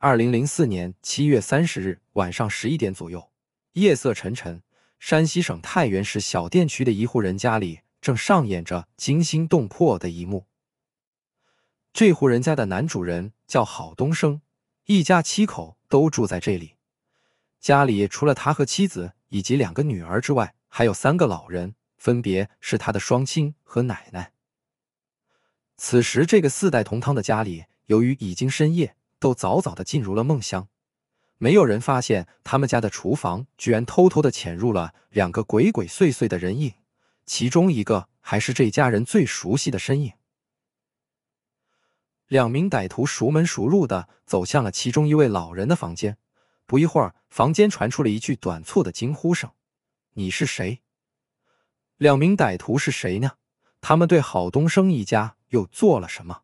二零零四年七月三十日晚上十一点左右，夜色沉沉，山西省太原市小店区的一户人家里正上演着惊心动魄的一幕。这户人家的男主人叫郝东升，一家七口都住在这里。家里除了他和妻子以及两个女儿之外，还有三个老人，分别是他的双亲和奶奶。此时，这个四代同堂的家里，由于已经深夜。都早早的进入了梦乡，没有人发现他们家的厨房居然偷偷的潜入了两个鬼鬼祟祟的人影，其中一个还是这家人最熟悉的身影。两名歹徒熟门熟路的走向了其中一位老人的房间，不一会儿，房间传出了一句短促的惊呼声：“你是谁？”两名歹徒是谁呢？他们对郝东升一家又做了什么？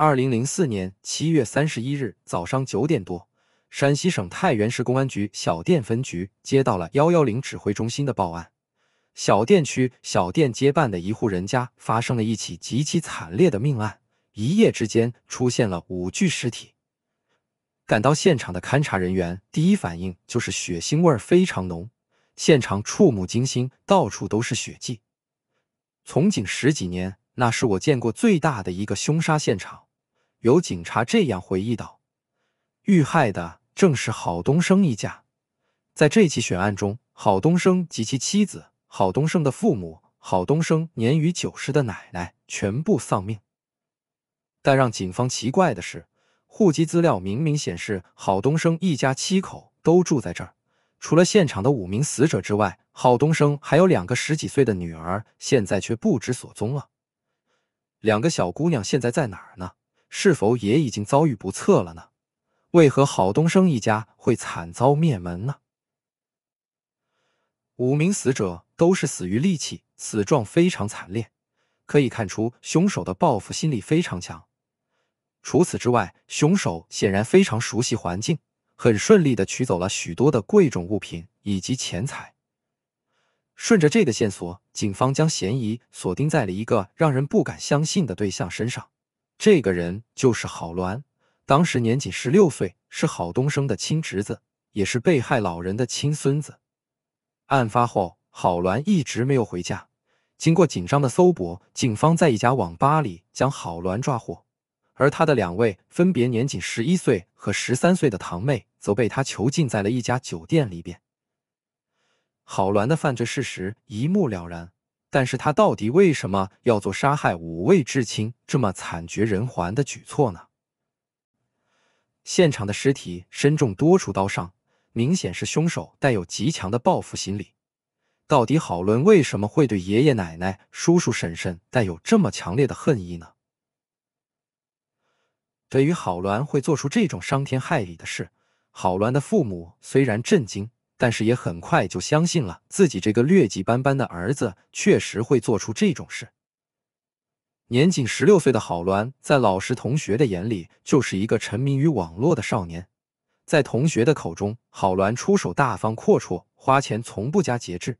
二零零四年七月三十一日早上九点多，陕西省太原市公安局小店分局接到了幺幺零指挥中心的报案，小店区小店街办的一户人家发生了一起极其惨烈的命案，一夜之间出现了五具尸体。赶到现场的勘查人员第一反应就是血腥味非常浓，现场触目惊心，到处都是血迹。从警十几年，那是我见过最大的一个凶杀现场。有警察这样回忆道：“遇害的正是郝东升一家。在这起悬案中，郝东升及其妻子、郝东升的父母、郝东升年逾九十的奶奶全部丧命。但让警方奇怪的是，户籍资料明明显示郝东升一家七口都住在这儿。除了现场的五名死者之外，郝东升还有两个十几岁的女儿，现在却不知所踪了。两个小姑娘现在在哪儿呢？”是否也已经遭遇不测了呢？为何郝东升一家会惨遭灭门呢？五名死者都是死于利器，死状非常惨烈，可以看出凶手的报复心理非常强。除此之外，凶手显然非常熟悉环境，很顺利地取走了许多的贵重物品以及钱财。顺着这个线索，警方将嫌疑锁定在了一个让人不敢相信的对象身上。这个人就是郝鸾，当时年仅十六岁，是郝东升的亲侄子，也是被害老人的亲孙子。案发后，郝鸾一直没有回家。经过紧张的搜捕，警方在一家网吧里将郝鸾抓获，而他的两位分别年仅十一岁和十三岁的堂妹，则被他囚禁在了一家酒店里边。郝鸾的犯罪事实一目了然。但是他到底为什么要做杀害五位至亲这么惨绝人寰的举措呢？现场的尸体身中多处刀伤，明显是凶手带有极强的报复心理。到底郝伦为什么会对爷爷奶奶、叔叔婶婶带有这么强烈的恨意呢？对于郝伦会做出这种伤天害理的事，郝伦的父母虽然震惊。但是也很快就相信了自己这个劣迹斑斑的儿子确实会做出这种事。年仅十六岁的郝鸾，在老师同学的眼里就是一个沉迷于网络的少年。在同学的口中，郝鸾出手大方阔绰，花钱从不加节制。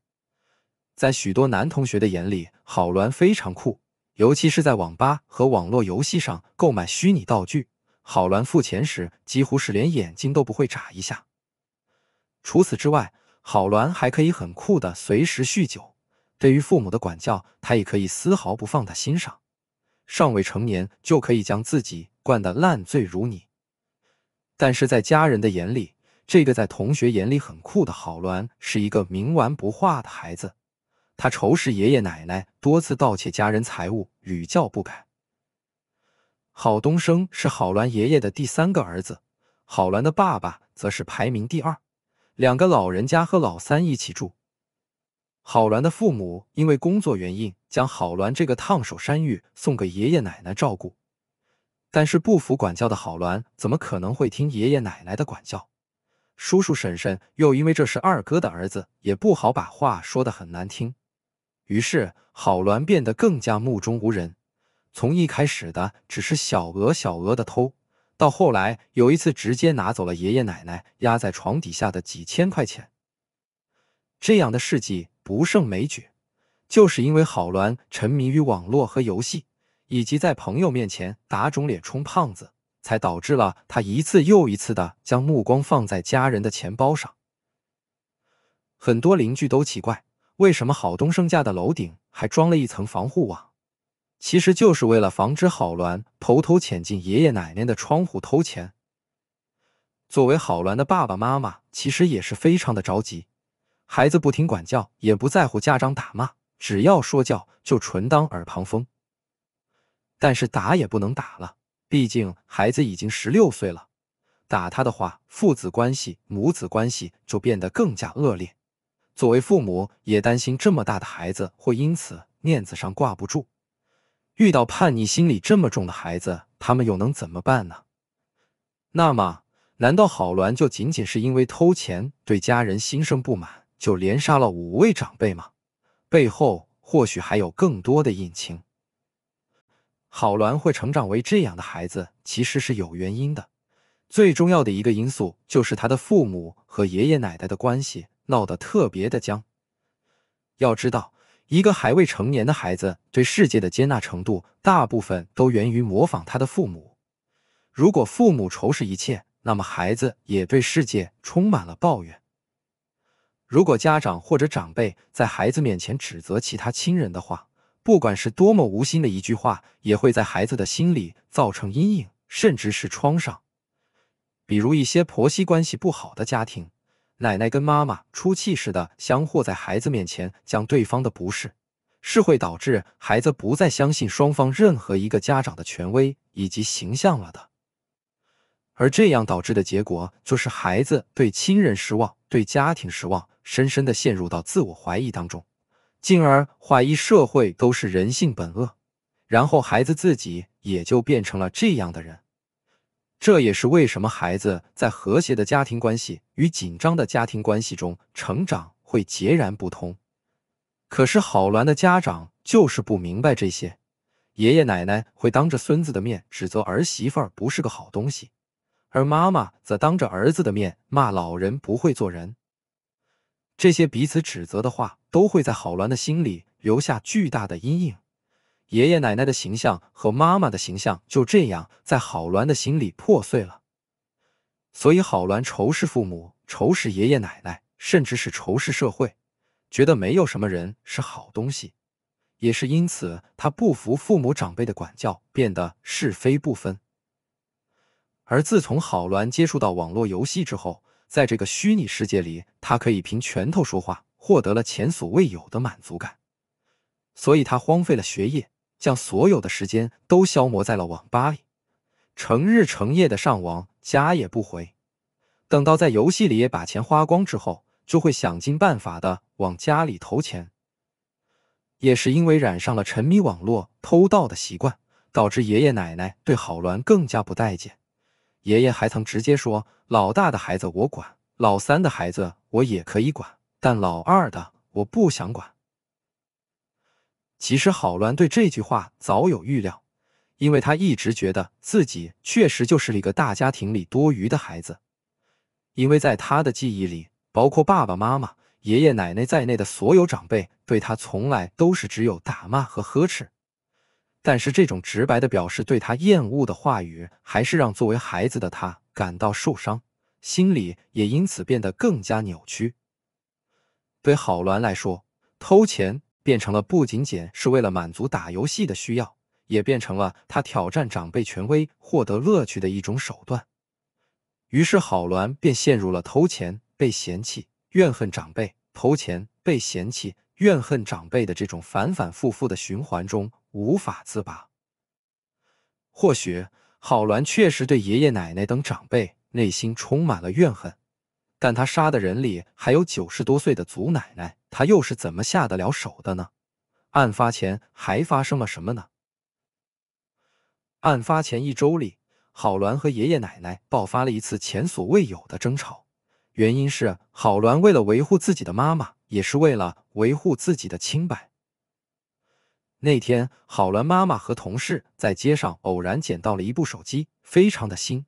在许多男同学的眼里，郝鸾非常酷，尤其是在网吧和网络游戏上购买虚拟道具，郝鸾付钱时几乎是连眼睛都不会眨一下。除此之外，郝鸾还可以很酷的随时酗酒，对于父母的管教，他也可以丝毫不放在心上，尚未成年就可以将自己灌得烂醉如泥。但是，在家人的眼里，这个在同学眼里很酷的郝鸾是一个冥顽不化的孩子，他仇视爷爷奶奶，多次盗窃家人财物，屡教不改。郝东升是郝鸾爷爷的第三个儿子，郝鸾的爸爸则是排名第二。两个老人家和老三一起住，郝鸾的父母因为工作原因，将郝鸾这个烫手山芋送给爷爷奶奶照顾。但是不服管教的郝鸾怎么可能会听爷爷奶奶的管教？叔叔婶婶又因为这是二哥的儿子，也不好把话说的很难听。于是郝鸾变得更加目中无人，从一开始的只是小额小额的偷。到后来，有一次直接拿走了爷爷奶奶压在床底下的几千块钱。这样的事迹不胜枚举，就是因为郝鸾沉迷于网络和游戏，以及在朋友面前打肿脸充胖子，才导致了他一次又一次的将目光放在家人的钱包上。很多邻居都奇怪，为什么郝东升家的楼顶还装了一层防护网？其实就是为了防止郝鸾偷偷潜进爷爷奶奶的窗户偷钱。作为郝鸾的爸爸妈妈，其实也是非常的着急。孩子不听管教，也不在乎家长打骂，只要说教就纯当耳旁风。但是打也不能打了，毕竟孩子已经十六岁了，打他的话，父子关系、母子关系就变得更加恶劣。作为父母，也担心这么大的孩子会因此面子上挂不住。遇到叛逆心理这么重的孩子，他们又能怎么办呢？那么，难道郝鸾就仅仅是因为偷钱对家人心生不满，就连杀了五位长辈吗？背后或许还有更多的隐情。郝鸾会成长为这样的孩子，其实是有原因的。最重要的一个因素，就是他的父母和爷爷奶奶的关系闹得特别的僵。要知道。一个还未成年的孩子对世界的接纳程度，大部分都源于模仿他的父母。如果父母仇视一切，那么孩子也对世界充满了抱怨。如果家长或者长辈在孩子面前指责其他亲人的话，不管是多么无心的一句话，也会在孩子的心里造成阴影，甚至是创伤。比如一些婆媳关系不好的家庭。奶奶跟妈妈出气似的，相互在孩子面前讲对方的不是，是会导致孩子不再相信双方任何一个家长的权威以及形象了的。而这样导致的结果，就是孩子对亲人失望，对家庭失望，深深的陷入到自我怀疑当中，进而怀疑社会都是人性本恶，然后孩子自己也就变成了这样的人。这也是为什么孩子在和谐的家庭关系与紧张的家庭关系中成长会截然不同。可是郝鸾的家长就是不明白这些，爷爷奶奶会当着孙子的面指责儿媳妇儿不是个好东西，而妈妈则当着儿子的面骂老人不会做人。这些彼此指责的话都会在郝鸾的心里留下巨大的阴影。爷爷奶奶的形象和妈妈的形象就这样在郝鸾的心里破碎了，所以郝鸾仇视父母，仇视爷爷奶奶，甚至是仇视社会，觉得没有什么人是好东西。也是因此，他不服父母长辈的管教，变得是非不分。而自从郝栾接触到网络游戏之后，在这个虚拟世界里，他可以凭拳头说话，获得了前所未有的满足感，所以他荒废了学业。将所有的时间都消磨在了网吧里，成日成夜的上网，家也不回。等到在游戏里把钱花光之后，就会想尽办法的往家里投钱。也是因为染上了沉迷网络、偷盗的习惯，导致爷爷奶奶对郝栾更加不待见。爷爷还曾直接说：“老大的孩子我管，老三的孩子我也可以管，但老二的我不想管。”其实郝鸾对这句话早有预料，因为他一直觉得自己确实就是一个大家庭里多余的孩子。因为在他的记忆里，包括爸爸妈妈、爷爷奶奶在内的所有长辈对他从来都是只有打骂和呵斥。但是这种直白的表示对他厌恶的话语，还是让作为孩子的他感到受伤，心里也因此变得更加扭曲。对郝鸾来说，偷钱。变成了不仅仅是为了满足打游戏的需要，也变成了他挑战长辈权威、获得乐趣的一种手段。于是，郝鸾便陷入了偷钱被嫌弃、怨恨长辈；偷钱被嫌弃、怨恨长辈的这种反反复复的循环中，无法自拔。或许郝鸾确实对爷爷奶奶等长辈内心充满了怨恨，但他杀的人里还有九十多岁的祖奶奶。他又是怎么下得了手的呢？案发前还发生了什么呢？案发前一周里，郝鸾和爷爷奶奶爆发了一次前所未有的争吵，原因是郝鸾为了维护自己的妈妈，也是为了维护自己的清白。那天，郝鸾妈妈和同事在街上偶然捡到了一部手机，非常的新，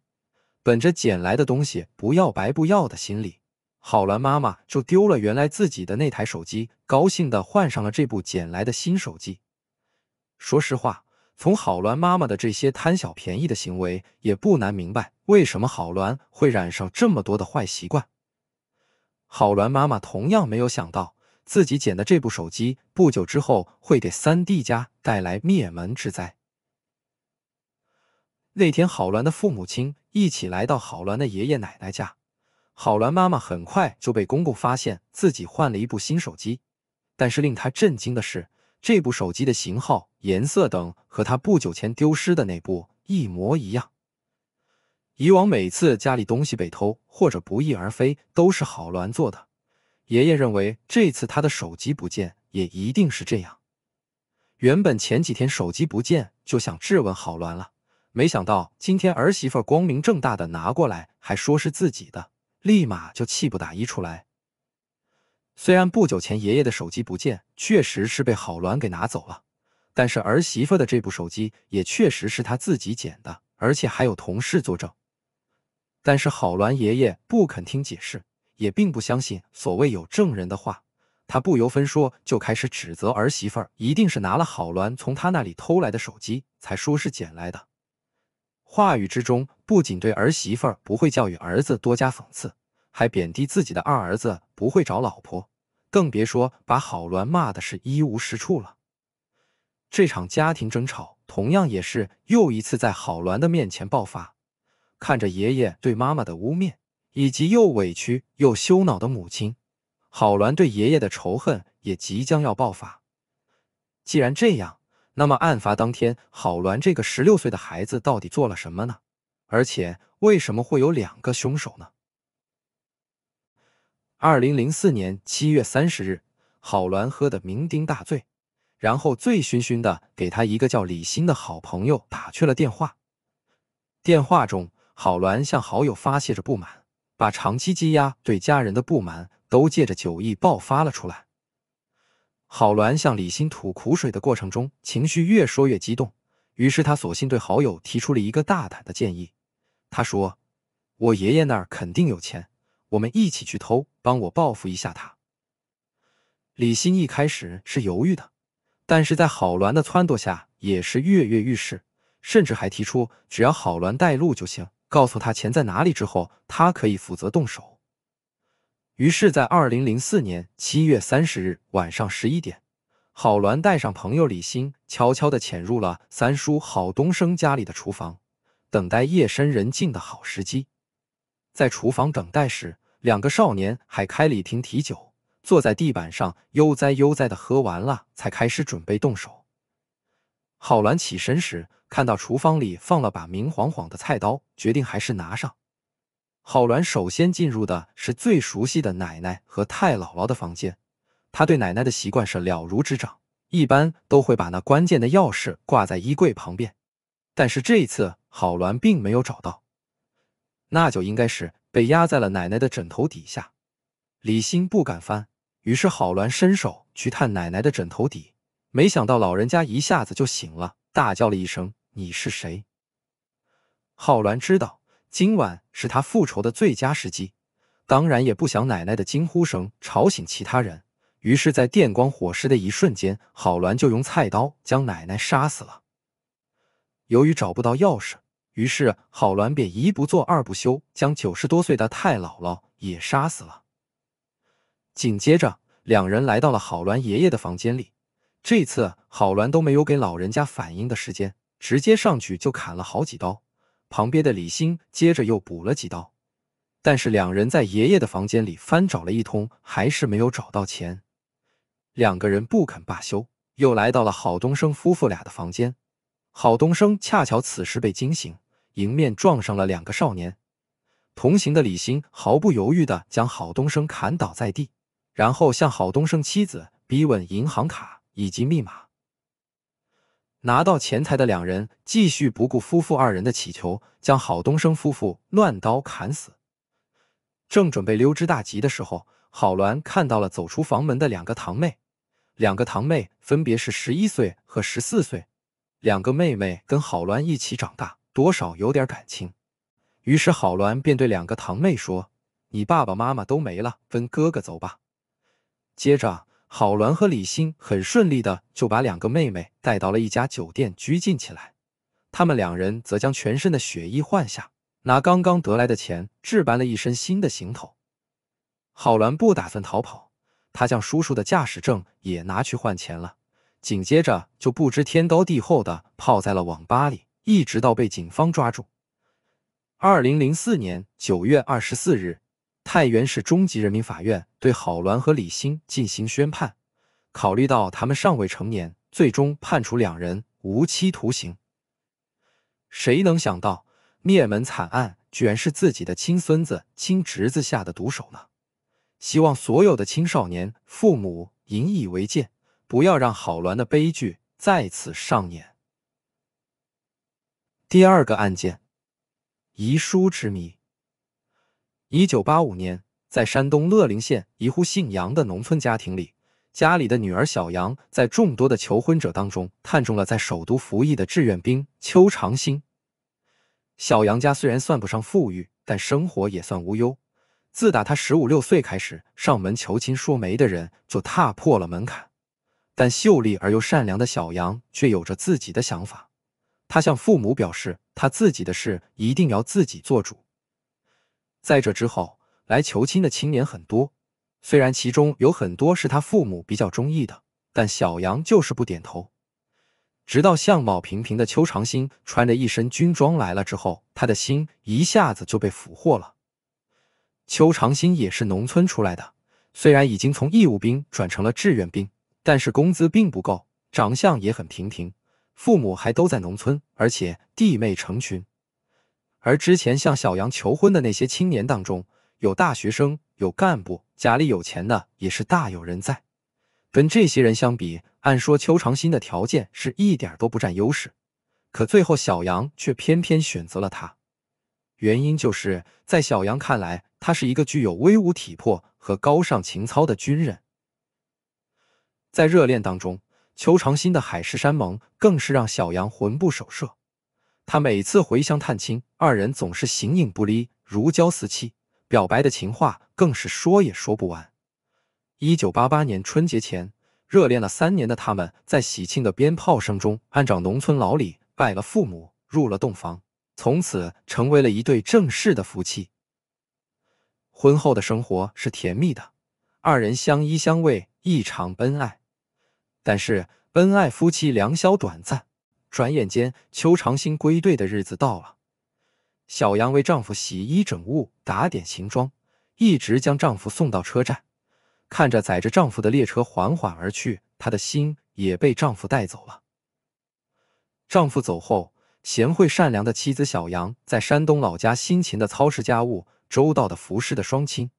本着捡来的东西不要白不要的心理。好栾妈妈就丢了原来自己的那台手机，高兴的换上了这部捡来的新手机。说实话，从好栾妈妈的这些贪小便宜的行为，也不难明白为什么好栾会染上这么多的坏习惯。好栾妈妈同样没有想到，自己捡的这部手机不久之后会给三弟家带来灭门之灾。那天，好鸾的父母亲一起来到好栾的爷爷奶奶家。郝鸾妈妈很快就被公公发现自己换了一部新手机，但是令她震惊的是，这部手机的型号、颜色等和她不久前丢失的那部一模一样。以往每次家里东西被偷或者不翼而飞都是郝鸾做的，爷爷认为这次他的手机不见也一定是这样。原本前几天手机不见就想质问郝鸾了，没想到今天儿媳妇光明正大的拿过来，还说是自己的。立马就气不打一处来。虽然不久前爷爷的手机不见，确实是被郝鸾给拿走了，但是儿媳妇的这部手机也确实是他自己捡的，而且还有同事作证。但是郝鸾爷爷不肯听解释，也并不相信所谓有证人的话，他不由分说就开始指责儿媳妇儿，一定是拿了郝鸾从他那里偷来的手机，才说是捡来的。话语之中不仅对儿媳妇不会教育儿子多加讽刺，还贬低自己的二儿子不会找老婆，更别说把郝鸾骂的是一无是处了。这场家庭争吵同样也是又一次在郝鸾的面前爆发。看着爷爷对妈妈的污蔑，以及又委屈又羞恼的母亲，郝鸾对爷爷的仇恨也即将要爆发。既然这样。那么，案发当天，郝鸾这个十六岁的孩子到底做了什么呢？而且，为什么会有两个凶手呢？二零零四年七月三十日，郝鸾喝得酩酊大醉，然后醉醺醺的给他一个叫李欣的好朋友打去了电话。电话中，郝鸾向好友发泄着不满，把长期积压对家人的不满都借着酒意爆发了出来。郝鸾向李鑫吐苦水的过程中，情绪越说越激动，于是他索性对好友提出了一个大胆的建议。他说：“我爷爷那儿肯定有钱，我们一起去偷，帮我报复一下他。”李鑫一开始是犹豫的，但是在郝鸾的撺掇下，也是跃跃欲试，甚至还提出只要郝鸾带路就行，告诉他钱在哪里之后，他可以负责动手。于是，在二零零四年七月三十日晚上十一点，郝鸾带上朋友李鑫，悄悄地潜入了三叔郝东升家里的厨房，等待夜深人静的好时机。在厨房等待时，两个少年还开了一瓶啤酒，坐在地板上悠哉悠哉地喝完了，才开始准备动手。郝鸾起身时，看到厨房里放了把明晃晃的菜刀，决定还是拿上。郝鸾首先进入的是最熟悉的奶奶和太姥姥的房间，他对奶奶的习惯是了如指掌，一般都会把那关键的钥匙挂在衣柜旁边。但是这一次，郝鸾并没有找到，那就应该是被压在了奶奶的枕头底下。李欣不敢翻，于是郝鸾伸手去探奶奶的枕头底，没想到老人家一下子就醒了，大叫了一声：“你是谁？”郝鸾知道。今晚是他复仇的最佳时机，当然也不想奶奶的惊呼声吵醒其他人。于是，在电光火石的一瞬间，郝栾就用菜刀将奶奶杀死了。由于找不到钥匙，于是郝栾便一不做二不休，将九十多岁的太姥姥也杀死了。紧接着，两人来到了郝栾爷爷的房间里，这次郝栾都没有给老人家反应的时间，直接上去就砍了好几刀。旁边的李鑫接着又补了几刀，但是两人在爷爷的房间里翻找了一通，还是没有找到钱。两个人不肯罢休，又来到了郝东升夫妇俩的房间。郝东升恰巧此时被惊醒，迎面撞上了两个少年。同行的李鑫毫不犹豫地将郝东升砍倒在地，然后向郝东升妻子逼问银行卡以及密码。拿到钱财的两人继续不顾夫妇二人的乞求，将郝东升夫妇乱刀砍死。正准备溜之大吉的时候，郝鸾看到了走出房门的两个堂妹，两个堂妹分别是十一岁和十四岁。两个妹妹跟郝鸾一起长大，多少有点感情。于是郝鸾便对两个堂妹说：“你爸爸妈妈都没了，跟哥哥走吧。”接着。郝鸾和李鑫很顺利的就把两个妹妹带到了一家酒店拘禁起来，他们两人则将全身的血衣换下，拿刚刚得来的钱置办了一身新的行头。郝鸾不打算逃跑，他将叔叔的驾驶证也拿去换钱了，紧接着就不知天高地厚的泡在了网吧里，一直到被警方抓住。二零零四年九月二十四日。太原市中级人民法院对郝鸾和李鑫进行宣判，考虑到他们尚未成年，最终判处两人无期徒刑。谁能想到灭门惨案居然是自己的亲孙子、亲侄子下的毒手呢？希望所有的青少年父母引以为戒，不要让郝鸾的悲剧再次上演。第二个案件，遗书之谜。一九八五年，在山东乐陵县一户姓杨的农村家庭里，家里的女儿小杨在众多的求婚者当中，看中了在首都服役的志愿兵邱长兴。小杨家虽然算不上富裕，但生活也算无忧。自打他十五六岁开始，上门求亲说媒的人就踏破了门槛。但秀丽而又善良的小杨却有着自己的想法。她向父母表示，她自己的事一定要自己做主。在这之后，来求亲的青年很多，虽然其中有很多是他父母比较中意的，但小杨就是不点头。直到相貌平平的邱长兴穿着一身军装来了之后，他的心一下子就被俘获了。邱长兴也是农村出来的，虽然已经从义务兵转成了志愿兵，但是工资并不够，长相也很平平，父母还都在农村，而且弟妹成群。而之前向小杨求婚的那些青年当中，有大学生，有干部，家里有钱的也是大有人在。跟这些人相比，按说邱长新的条件是一点都不占优势，可最后小杨却偏偏选择了他。原因就是在小杨看来，他是一个具有威武体魄和高尚情操的军人。在热恋当中，邱长新的海誓山盟更是让小杨魂不守舍。他每次回乡探亲，二人总是形影不离，如胶似漆，表白的情话更是说也说不完。一九八八年春节前，热恋了三年的他们，在喜庆的鞭炮声中，按照农村老礼拜了父母，入了洞房，从此成为了一对正式的夫妻。婚后的生活是甜蜜的，二人相依相偎，异常恩爱。但是恩爱夫妻良宵短暂。转眼间，邱长兴归队的日子到了。小杨为丈夫洗衣整物，打点行装，一直将丈夫送到车站，看着载着丈夫的列车缓缓而去，她的心也被丈夫带走了。丈夫走后，贤惠善良的妻子小杨在山东老家辛勤的操持家务，周到的服侍的双亲。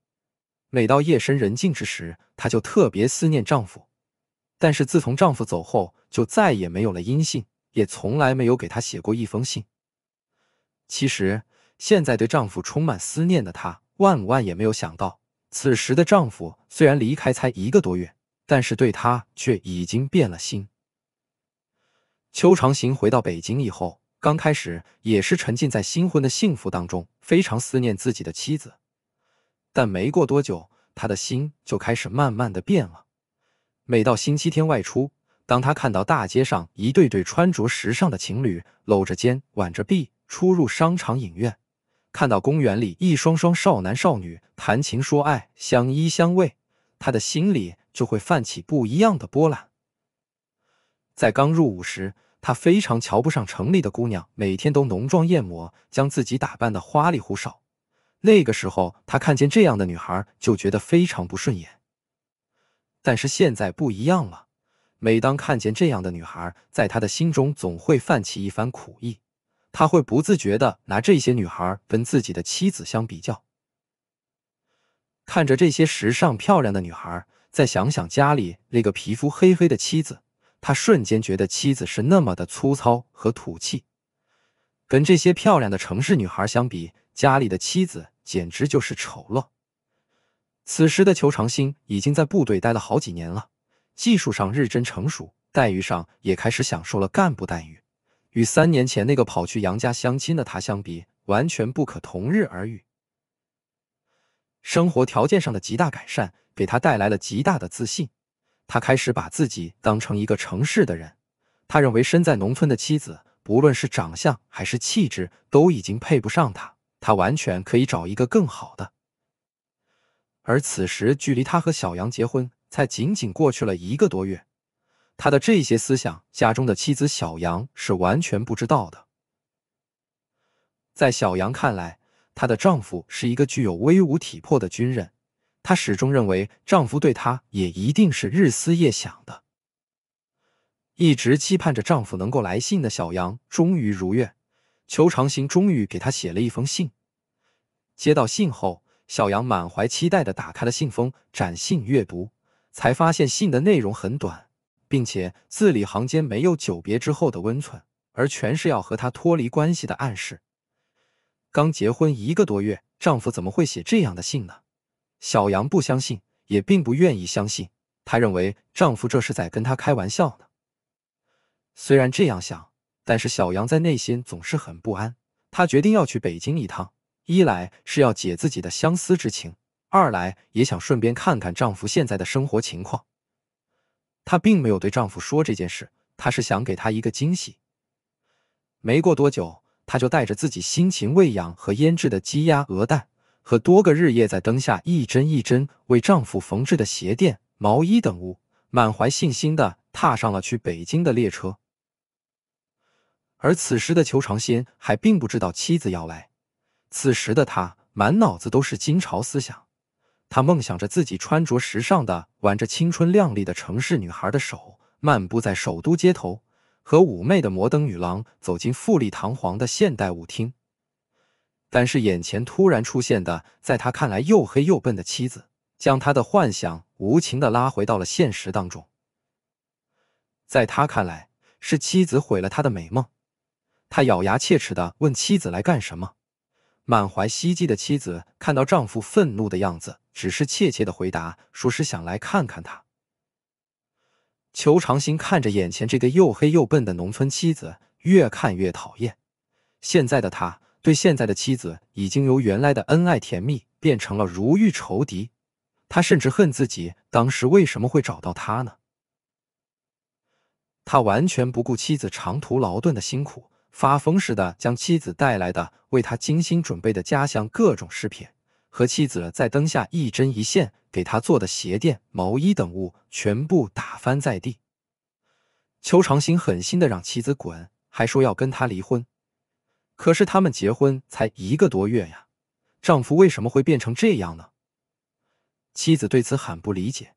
每到夜深人静之时，她就特别思念丈夫。但是自从丈夫走后，就再也没有了音信。也从来没有给他写过一封信。其实，现在对丈夫充满思念的她，万万也没有想到，此时的丈夫虽然离开才一个多月，但是对她却已经变了心。邱长行回到北京以后，刚开始也是沉浸在新婚的幸福当中，非常思念自己的妻子。但没过多久，他的心就开始慢慢的变了。每到星期天外出。当他看到大街上一对对穿着时尚的情侣搂着肩挽着臂出入商场影院，看到公园里一双双少男少女谈情说爱相依相偎，他的心里就会泛起不一样的波澜。在刚入伍时，他非常瞧不上城里的姑娘，每天都浓妆艳抹，将自己打扮得花里胡哨。那个时候，他看见这样的女孩就觉得非常不顺眼。但是现在不一样了。每当看见这样的女孩，在他的心中总会泛起一番苦意。他会不自觉的拿这些女孩跟自己的妻子相比较。看着这些时尚漂亮的女孩，再想想家里那个皮肤黑黑的妻子，他瞬间觉得妻子是那么的粗糙和土气。跟这些漂亮的城市女孩相比，家里的妻子简直就是丑陋。此时的裘长兴已经在部队待了好几年了。技术上日臻成熟，待遇上也开始享受了干部待遇。与三年前那个跑去杨家相亲的他相比，完全不可同日而语。生活条件上的极大改善，给他带来了极大的自信。他开始把自己当成一个城市的人。他认为身在农村的妻子，不论是长相还是气质，都已经配不上他。他完全可以找一个更好的。而此时，距离他和小杨结婚。才仅仅过去了一个多月，他的这些思想，家中的妻子小杨是完全不知道的。在小杨看来，她的丈夫是一个具有威武体魄的军人，她始终认为丈夫对她也一定是日思夜想的，一直期盼着丈夫能够来信的小杨，终于如愿，邱长兴终于给她写了一封信。接到信后，小杨满怀期待的打开了信封，展信阅读。才发现信的内容很短，并且字里行间没有久别之后的温存，而全是要和他脱离关系的暗示。刚结婚一个多月，丈夫怎么会写这样的信呢？小杨不相信，也并不愿意相信。她认为丈夫这是在跟她开玩笑呢。虽然这样想，但是小杨在内心总是很不安。她决定要去北京一趟，一来是要解自己的相思之情。二来也想顺便看看丈夫现在的生活情况。她并没有对丈夫说这件事，她是想给他一个惊喜。没过多久，她就带着自己辛勤喂养和腌制的鸡鸭鹅蛋，和多个日夜在灯下一针一针为丈夫缝制的鞋垫、毛衣等物，满怀信心的踏上了去北京的列车。而此时的裘长新还并不知道妻子要来，此时的他满脑子都是金朝思想。他梦想着自己穿着时尚的，挽着青春靓丽的城市女孩的手，漫步在首都街头，和妩媚的摩登女郎走进富丽堂皇的现代舞厅。但是眼前突然出现的，在他看来又黑又笨的妻子，将他的幻想无情的拉回到了现实当中。在他看来，是妻子毁了他的美梦。他咬牙切齿的问妻子来干什么？满怀希冀的妻子看到丈夫愤怒的样子，只是怯怯的回答，说是想来看看他。裘长兴看着眼前这个又黑又笨的农村妻子，越看越讨厌。现在的他，对现在的妻子已经由原来的恩爱甜蜜变成了如遇仇敌。他甚至恨自己当时为什么会找到他呢？他完全不顾妻子长途劳顿的辛苦。发疯似的将妻子带来的为他精心准备的家乡各种饰品和妻子在灯下一针一线给他做的鞋垫、毛衣等物全部打翻在地。邱长兴狠心的让妻子滚，还说要跟他离婚。可是他们结婚才一个多月呀，丈夫为什么会变成这样呢？妻子对此很不理解。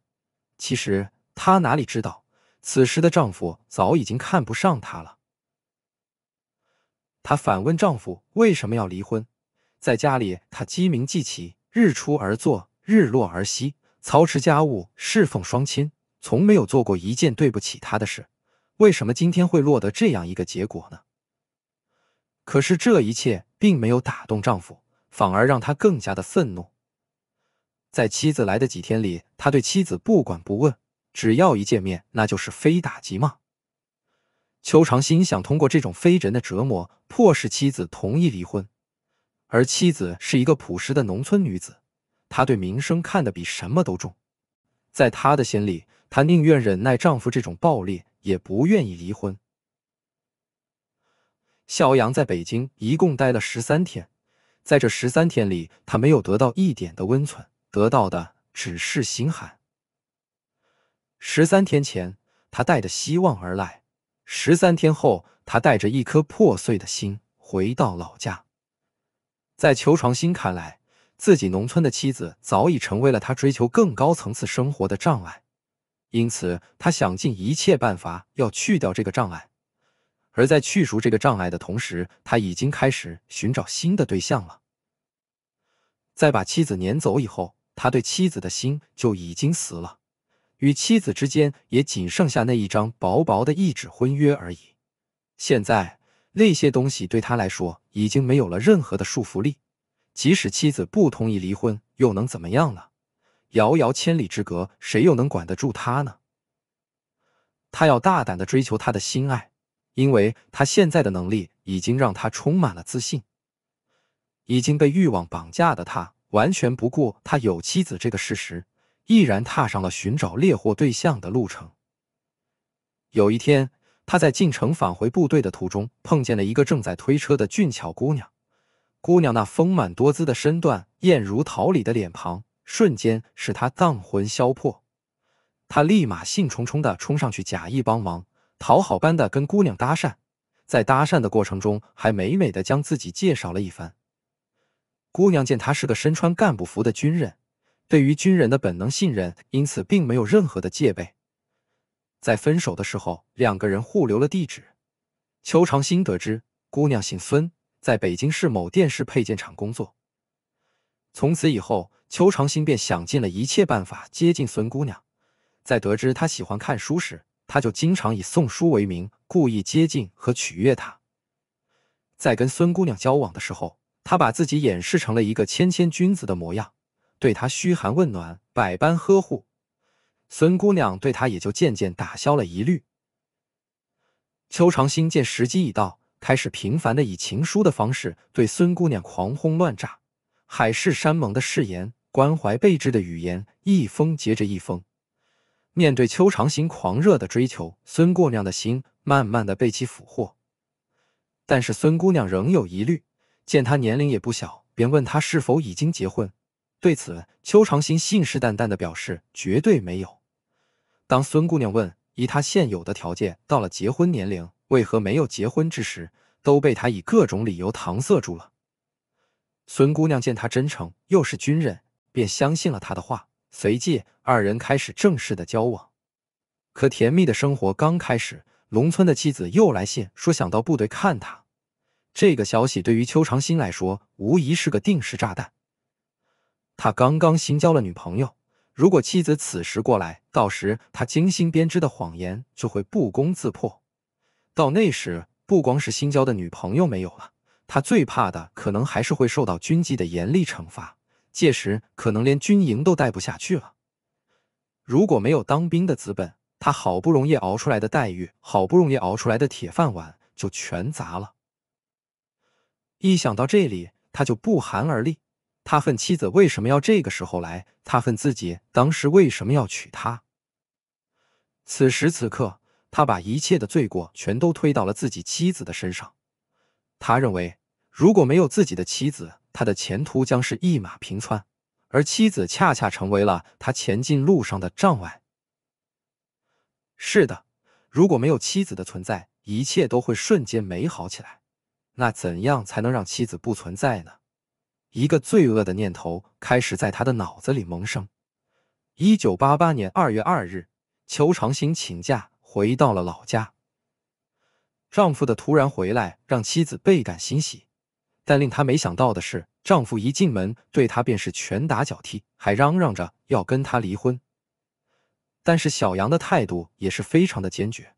其实她哪里知道，此时的丈夫早已经看不上她了。她反问丈夫：“为什么要离婚？在家里，她鸡鸣即起，日出而作，日落而息，操持家务，侍奉双亲，从没有做过一件对不起她的事。为什么今天会落得这样一个结果呢？”可是这一切并没有打动丈夫，反而让他更加的愤怒。在妻子来的几天里，他对妻子不管不问，只要一见面，那就是非打即骂。邱长鑫想通过这种非人的折磨，迫使妻子同意离婚。而妻子是一个朴实的农村女子，她对名声看得比什么都重。在她的心里，她宁愿忍耐丈夫这种暴烈，也不愿意离婚。肖阳在北京一共待了十三天，在这十三天里，他没有得到一点的温存，得到的只是心寒。十三天前，他带着希望而来。十三天后，他带着一颗破碎的心回到老家。在裘床新看来，自己农村的妻子早已成为了他追求更高层次生活的障碍，因此他想尽一切办法要去掉这个障碍。而在去除这个障碍的同时，他已经开始寻找新的对象了。在把妻子撵走以后，他对妻子的心就已经死了。与妻子之间也仅剩下那一张薄薄的一纸婚约而已。现在那些东西对他来说已经没有了任何的束缚力。即使妻子不同意离婚，又能怎么样呢？遥遥千里之隔，谁又能管得住他呢？他要大胆地追求他的心爱，因为他现在的能力已经让他充满了自信。已经被欲望绑架的他，完全不顾他有妻子这个事实。毅然踏上了寻找猎获对象的路程。有一天，他在进城返回部队的途中，碰见了一个正在推车的俊俏姑娘。姑娘那丰满多姿的身段、艳如桃李的脸庞，瞬间使他荡魂销魄。他立马兴冲冲地冲上去，假意帮忙，讨好般的跟姑娘搭讪。在搭讪的过程中，还美美的将自己介绍了一番。姑娘见他是个身穿干部服的军人。对于军人的本能信任，因此并没有任何的戒备。在分手的时候，两个人互留了地址。邱长兴得知姑娘姓孙，在北京市某电视配件厂工作。从此以后，邱长兴便想尽了一切办法接近孙姑娘。在得知她喜欢看书时，他就经常以送书为名，故意接近和取悦她。在跟孙姑娘交往的时候，他把自己掩饰成了一个谦谦君子的模样。对他嘘寒问暖，百般呵护，孙姑娘对他也就渐渐打消了疑虑。邱长兴见时机已到，开始频繁的以情书的方式对孙姑娘狂轰乱炸，海誓山盟的誓言，关怀备至的语言，一封接着一封。面对邱长兴狂热的追求，孙姑娘的心慢慢的被其俘获。但是孙姑娘仍有疑虑，见他年龄也不小，便问他是否已经结婚。对此，邱长兴信誓旦旦的表示绝对没有。当孙姑娘问以他现有的条件，到了结婚年龄为何没有结婚之时，都被他以各种理由搪塞住了。孙姑娘见他真诚，又是军人，便相信了他的话。随即，二人开始正式的交往。可甜蜜的生活刚开始，农村的妻子又来信说想到部队看他。这个消息对于邱长兴来说，无疑是个定时炸弹。他刚刚新交了女朋友，如果妻子此时过来，到时他精心编织的谎言就会不攻自破。到那时，不光是新交的女朋友没有了，他最怕的可能还是会受到军纪的严厉惩罚。届时，可能连军营都待不下去了。如果没有当兵的资本，他好不容易熬出来的待遇，好不容易熬出来的铁饭碗就全砸了。一想到这里，他就不寒而栗。他恨妻子为什么要这个时候来？他恨自己当时为什么要娶她？此时此刻，他把一切的罪过全都推到了自己妻子的身上。他认为，如果没有自己的妻子，他的前途将是一马平川，而妻子恰恰成为了他前进路上的障碍。是的，如果没有妻子的存在，一切都会瞬间美好起来。那怎样才能让妻子不存在呢？一个罪恶的念头开始在他的脑子里萌生。一九八八年二月二日，邱长兴请假回到了老家。丈夫的突然回来让妻子倍感欣喜，但令她没想到的是，丈夫一进门对她便是拳打脚踢，还嚷嚷着要跟她离婚。但是小杨的态度也是非常的坚决，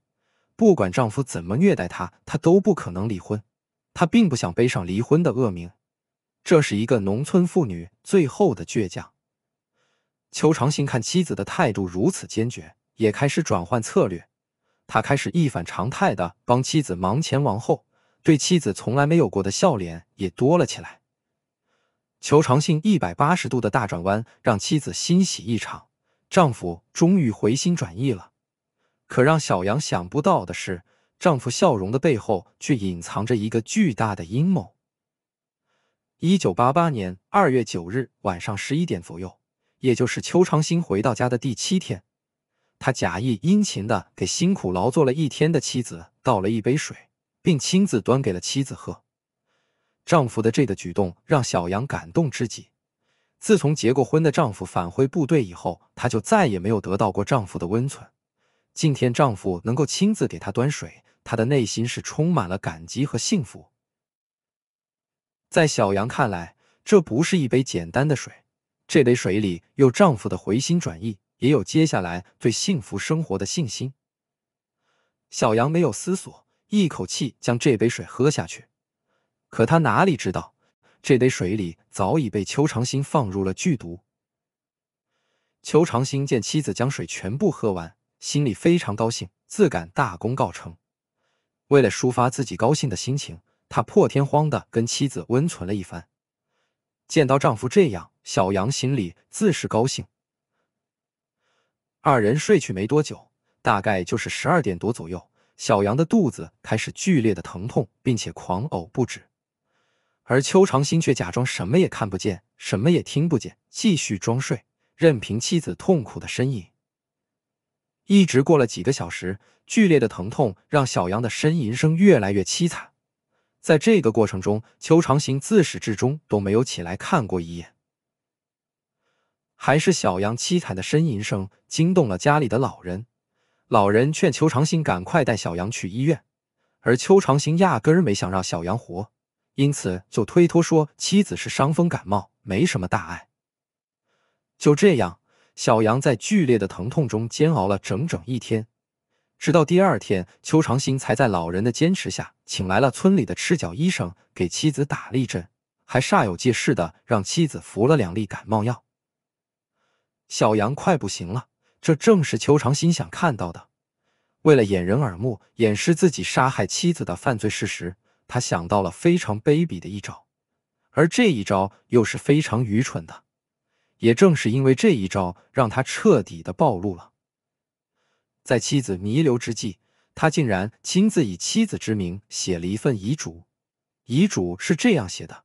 不管丈夫怎么虐待她，她都不可能离婚。她并不想背上离婚的恶名。这是一个农村妇女最后的倔强。邱长信看妻子的态度如此坚决，也开始转换策略。他开始一反常态的帮妻子忙前忙后，对妻子从来没有过的笑脸也多了起来。邱长信一百八十度的大转弯让妻子欣喜一场，丈夫终于回心转意了。可让小杨想不到的是，丈夫笑容的背后却隐藏着一个巨大的阴谋。一九八八年二月九日晚上十一点左右，也就是邱长兴回到家的第七天，他假意殷勤的给辛苦劳作了一天的妻子倒了一杯水，并亲自端给了妻子喝。丈夫的这个举动让小杨感动至极。自从结过婚的丈夫返回部队以后，她就再也没有得到过丈夫的温存。今天丈夫能够亲自给她端水，她的内心是充满了感激和幸福。在小杨看来，这不是一杯简单的水，这杯水里有丈夫的回心转意，也有接下来对幸福生活的信心。小杨没有思索，一口气将这杯水喝下去。可他哪里知道，这杯水里早已被邱长兴放入了剧毒。邱长兴见妻子将水全部喝完，心里非常高兴，自感大功告成。为了抒发自己高兴的心情。他破天荒的跟妻子温存了一番，见到丈夫这样，小杨心里自是高兴。二人睡去没多久，大概就是十二点多左右，小杨的肚子开始剧烈的疼痛，并且狂呕不止，而邱长兴却假装什么也看不见，什么也听不见，继续装睡，任凭妻子痛苦的呻吟。一直过了几个小时，剧烈的疼痛让小杨的呻吟声越来越凄惨。在这个过程中，邱长兴自始至终都没有起来看过一眼。还是小杨凄惨的呻吟声惊动了家里的老人，老人劝邱长兴赶快带小杨去医院，而邱长兴压根儿没想让小杨活，因此就推脱说妻子是伤风感冒，没什么大碍。就这样，小杨在剧烈的疼痛中煎熬了整整一天。直到第二天，邱长新才在老人的坚持下，请来了村里的赤脚医生给妻子打了一针，还煞有介事的让妻子服了两粒感冒药。小杨快不行了，这正是邱长新想看到的。为了掩人耳目，掩饰自己杀害妻子的犯罪事实，他想到了非常卑鄙的一招，而这一招又是非常愚蠢的。也正是因为这一招，让他彻底的暴露了。在妻子弥留之际，他竟然亲自以妻子之名写了一份遗嘱。遗嘱是这样写的：“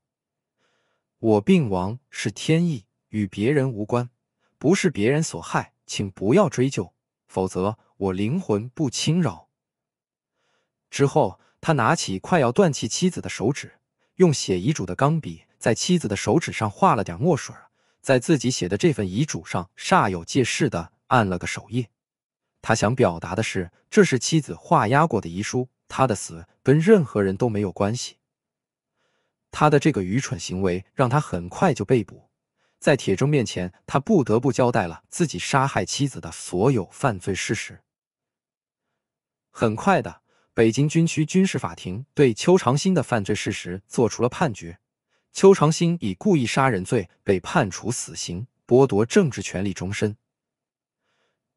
我病亡是天意，与别人无关，不是别人所害，请不要追究，否则我灵魂不轻饶。”之后，他拿起快要断气妻子的手指，用写遗嘱的钢笔在妻子的手指上画了点墨水，在自己写的这份遗嘱上煞有介事的按了个手印。他想表达的是，这是妻子画押过的遗书，他的死跟任何人都没有关系。他的这个愚蠢行为让他很快就被捕，在铁证面前，他不得不交代了自己杀害妻子的所有犯罪事实。很快的，北京军区军事法庭对邱长兴的犯罪事实作出了判决，邱长兴以故意杀人罪被判处死刑，剥夺政治权利终身。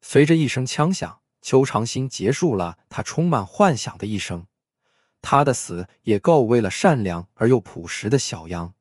随着一声枪响，邱长兴结束了他充满幻想的一生。他的死也够为了善良而又朴实的小杨。